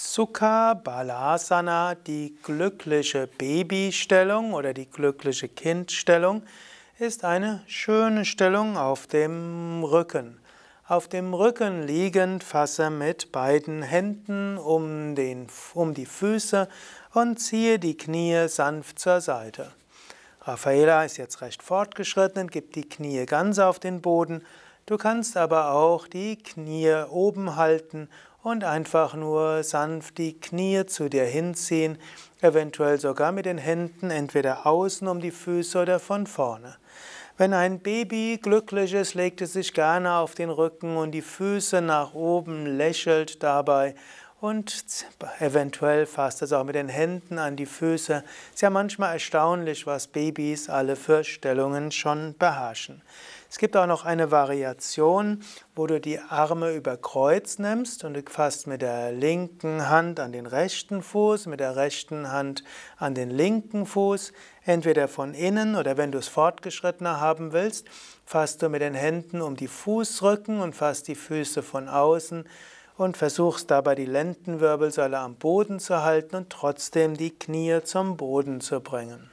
Sukha Balasana, die glückliche Babystellung oder die glückliche Kindstellung, ist eine schöne Stellung auf dem Rücken. Auf dem Rücken liegend fasse mit beiden Händen um, den, um die Füße und ziehe die Knie sanft zur Seite. Raffaela ist jetzt recht fortgeschritten, gibt die Knie ganz auf den Boden. Du kannst aber auch die Knie oben halten und einfach nur sanft die Knie zu dir hinziehen, eventuell sogar mit den Händen entweder außen um die Füße oder von vorne. Wenn ein Baby glücklich ist, legt es sich gerne auf den Rücken und die Füße nach oben, lächelt dabei und eventuell fasst es auch mit den Händen an die Füße. Es ist ja manchmal erstaunlich, was Babys alle für Stellungen schon beherrschen. Es gibt auch noch eine Variation, wo du die Arme über Kreuz nimmst und du fasst mit der linken Hand an den rechten Fuß, mit der rechten Hand an den linken Fuß, entweder von innen oder wenn du es fortgeschrittener haben willst, fasst du mit den Händen um die Fußrücken und fasst die Füße von außen und versuchst dabei die Lendenwirbelsäule am Boden zu halten und trotzdem die Knie zum Boden zu bringen.